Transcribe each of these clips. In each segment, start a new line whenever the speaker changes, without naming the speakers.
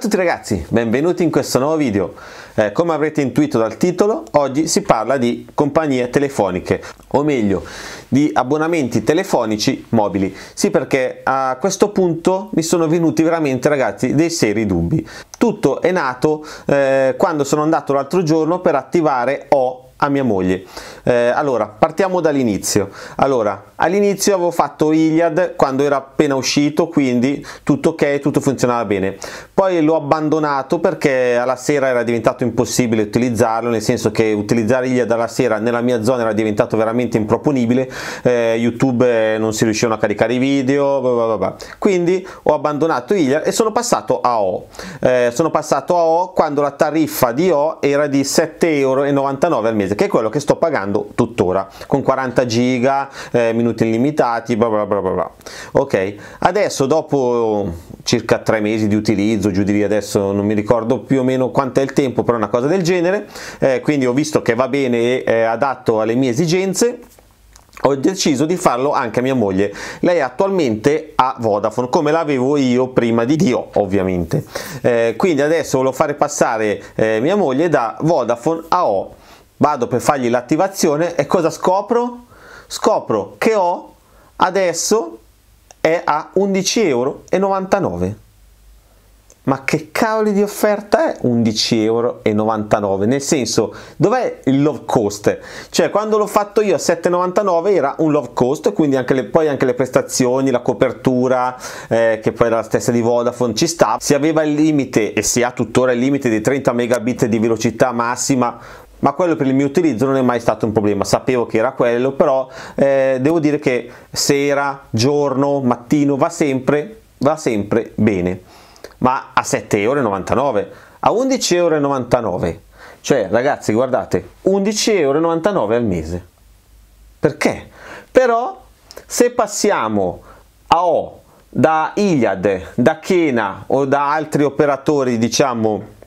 a tutti ragazzi, benvenuti in questo nuovo video. Eh, come avrete intuito dal titolo, oggi si parla di compagnie telefoniche, o meglio, di abbonamenti telefonici mobili. Sì, perché a questo punto mi sono venuti veramente ragazzi dei seri dubbi. Tutto è nato eh, quando sono andato l'altro giorno per attivare O a mia moglie. Eh, allora, partiamo dall'inizio. Allora, all'inizio avevo fatto Iliad quando era appena uscito, quindi tutto ok, tutto funzionava bene. Poi l'ho abbandonato perché alla sera era diventato impossibile utilizzarlo, nel senso che utilizzare Iliad alla sera nella mia zona era diventato veramente improponibile, eh, YouTube eh, non si riuscivano a caricare i video, blah blah blah. quindi ho abbandonato Iliad e sono passato a O. Eh, sono passato a O quando la tariffa di O era di 7,99 euro al mese mese, che è quello che sto pagando tuttora, con 40 giga, eh, minuti illimitati, bla bla bla bla. Ok, adesso dopo circa tre mesi di utilizzo, giù di lì adesso non mi ricordo più o meno quanto è il tempo, però una cosa del genere, eh, quindi ho visto che va bene e è adatto alle mie esigenze ho deciso di farlo anche a mia moglie lei attualmente ha Vodafone come l'avevo io prima di Dio ovviamente eh, quindi adesso volevo fare passare eh, mia moglie da Vodafone a O vado per fargli l'attivazione e cosa scopro? Scopro che ho adesso è a 11,99 euro. Ma che cavoli di offerta è 11,99 euro? Nel senso, dov'è il love cost? Cioè, quando l'ho fatto io a 7,99 era un love cost, quindi anche le, poi anche le prestazioni, la copertura, eh, che poi era la stessa di Vodafone, ci sta. Si aveva il limite, e si ha tuttora il limite di 30 megabit di velocità massima, ma quello per il mio utilizzo non è mai stato un problema, sapevo che era quello, però eh, devo dire che sera, giorno, mattino va sempre, va sempre bene, ma a 7,99€, a 11,99€, cioè ragazzi guardate, 11,99€ al mese, perché? Però se passiamo a O da Iliad, da Kena o da altri operatori diciamo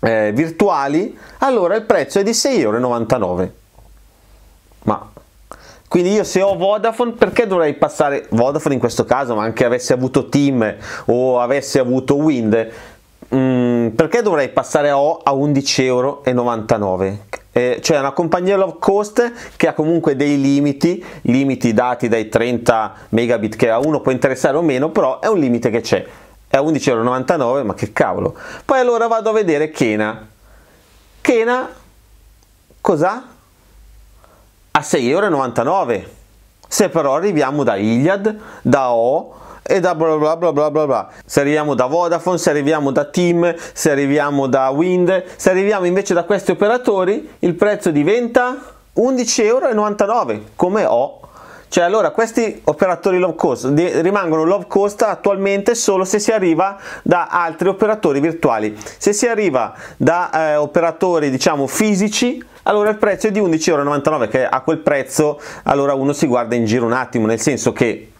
eh, virtuali, allora il prezzo è di 6,99 euro. Ma quindi io se ho Vodafone, perché dovrei passare Vodafone in questo caso, ma anche avessi avuto Team o avessi avuto Wind, mh, mm, perché dovrei passare a O a 11,99 euro? Eh, cioè una compagnia low cost che ha comunque dei limiti, limiti dati dai 30 megabit che a uno può interessare o meno, però è un limite che c'è è a 11,99 euro, ma che cavolo. Poi allora vado a vedere Kena. Kena, cos'ha? A 6,99 euro. Se però arriviamo da Iliad, da O e da bla bla bla bla bla bla. Se arriviamo da Vodafone, se arriviamo da Team, se arriviamo da Wind, se arriviamo invece da questi operatori, il prezzo diventa 11,99€ come O cioè allora questi operatori low cost rimangono low cost attualmente solo se si arriva da altri operatori virtuali. Se si arriva da eh, operatori diciamo fisici allora il prezzo è di 11,99 euro che a quel prezzo allora uno si guarda in giro un attimo nel senso che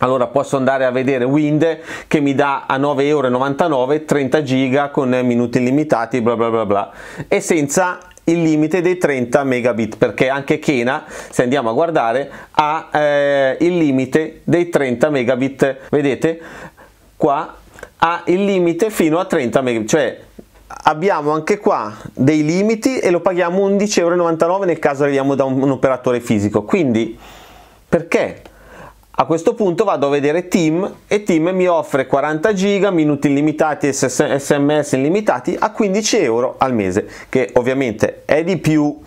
allora posso andare a vedere Wind che mi dà a 9,99 euro 30 giga con minuti illimitati bla bla bla bla e senza il limite dei 30 megabit perché anche Kena se andiamo a guardare ha eh, il limite dei 30 megabit vedete qua ha il limite fino a 30 megabit cioè abbiamo anche qua dei limiti e lo paghiamo 11,99 euro nel caso arriviamo da un, un operatore fisico quindi perché a questo punto vado a vedere Team e Team mi offre 40 giga, minuti illimitati e sms illimitati a 15 euro al mese, che ovviamente è di più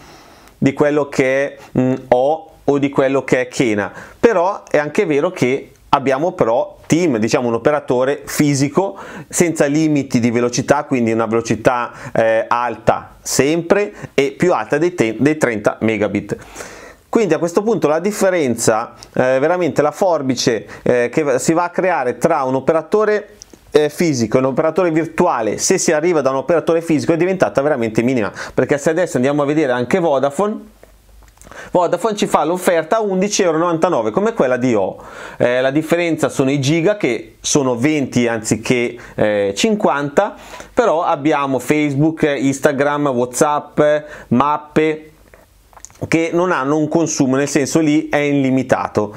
di quello che mh, mm, ho o di quello che è Kena, però è anche vero che abbiamo però Team, diciamo un operatore fisico senza limiti di velocità, quindi una velocità eh, alta sempre e più alta dei, dei 30 megabit quindi a questo punto la differenza eh, veramente la forbice eh, che si va a creare tra un operatore eh, fisico, un operatore virtuale, se si arriva da un operatore fisico è diventata veramente minima, perché se adesso andiamo a vedere anche Vodafone Vodafone ci fa l'offerta a 11,99€ come quella di O. Eh, la differenza sono i giga che sono 20 anziché eh, 50, però abbiamo Facebook, Instagram, Whatsapp, mappe, che non hanno un consumo, nel senso lì è illimitato.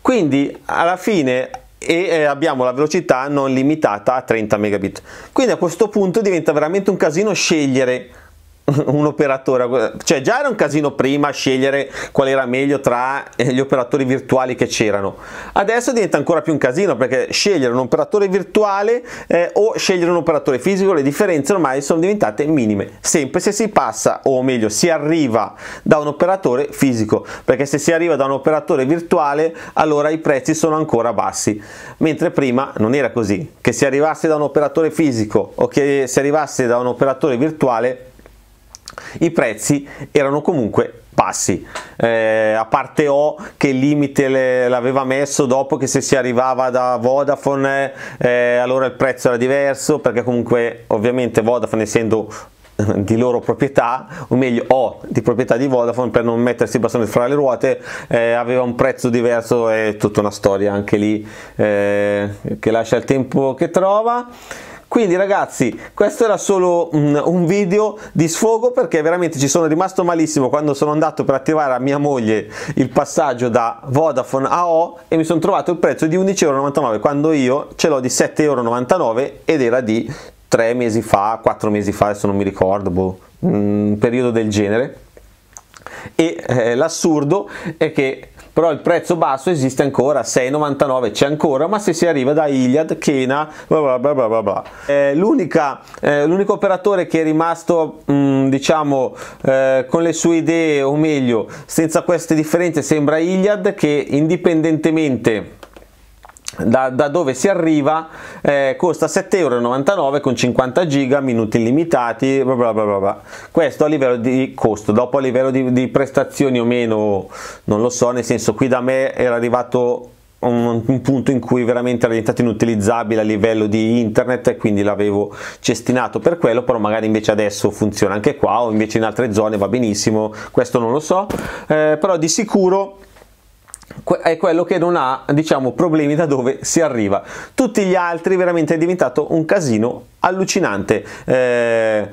Quindi alla fine e eh, abbiamo la velocità non limitata a 30 megabit. Quindi a questo punto diventa veramente un casino scegliere un operatore, cioè già era un casino prima scegliere qual era meglio tra gli operatori virtuali che c'erano, adesso diventa ancora più un casino perché scegliere un operatore virtuale eh, o scegliere un operatore fisico, le differenze ormai sono diventate minime, sempre se si passa o meglio si arriva da un operatore fisico, perché se si arriva da un operatore virtuale allora i prezzi sono ancora bassi, mentre prima non era così, che si arrivasse da un operatore fisico o che si arrivasse da un operatore virtuale i prezzi erano comunque passi, eh, a parte O che il limite l'aveva messo dopo che se si arrivava da Vodafone eh, allora il prezzo era diverso perché comunque ovviamente Vodafone essendo eh, di loro proprietà, o meglio O di proprietà di Vodafone per non mettersi il bastone fra le ruote, eh, aveva un prezzo diverso e tutta una storia anche lì eh, che lascia il tempo che trova. Quindi ragazzi, questo era solo un, video di sfogo perché veramente ci sono rimasto malissimo quando sono andato per attivare a mia moglie il passaggio da Vodafone a O e mi sono trovato il prezzo di 11,99€ quando io ce l'ho di 7,99€ ed era di 3 mesi fa, 4 mesi fa, adesso non mi ricordo, boh, mm, un periodo del genere. E eh, l'assurdo è che però il prezzo basso esiste ancora 6,99 c'è ancora ma se si arriva da Iliad, Kena bla bla bla bla, bla. Eh, eh, l'unico eh, operatore che è rimasto mh, mm, diciamo eh, con le sue idee o meglio senza queste differenze sembra Iliad che indipendentemente da, da, dove si arriva eh, costa 7,99€ con 50 giga minuti illimitati bla bla bla questo a livello di costo dopo a livello di, di, prestazioni o meno non lo so nel senso qui da me era arrivato un, un punto in cui veramente era diventato inutilizzabile a livello di internet e quindi l'avevo cestinato per quello però magari invece adesso funziona anche qua o invece in altre zone va benissimo questo non lo so eh, però di sicuro è quello che non ha diciamo problemi da dove si arriva tutti gli altri veramente è diventato un casino allucinante eh,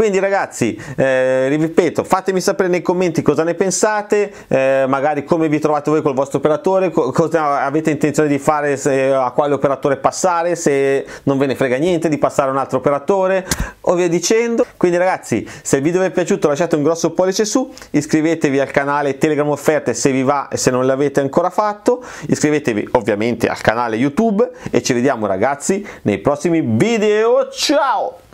quindi ragazzi, eh, ripeto, fatemi sapere nei commenti cosa ne pensate, eh, magari come vi trovate voi col vostro operatore, co cosa avete intenzione di fare, se, a quale operatore passare, se non ve ne frega niente di passare a un altro operatore o via dicendo. Quindi ragazzi, se il video vi è piaciuto lasciate un grosso pollice su, iscrivetevi al canale Telegram Offerte se vi va e se non l'avete ancora fatto, iscrivetevi ovviamente al canale YouTube e ci vediamo ragazzi nei prossimi video. Ciao!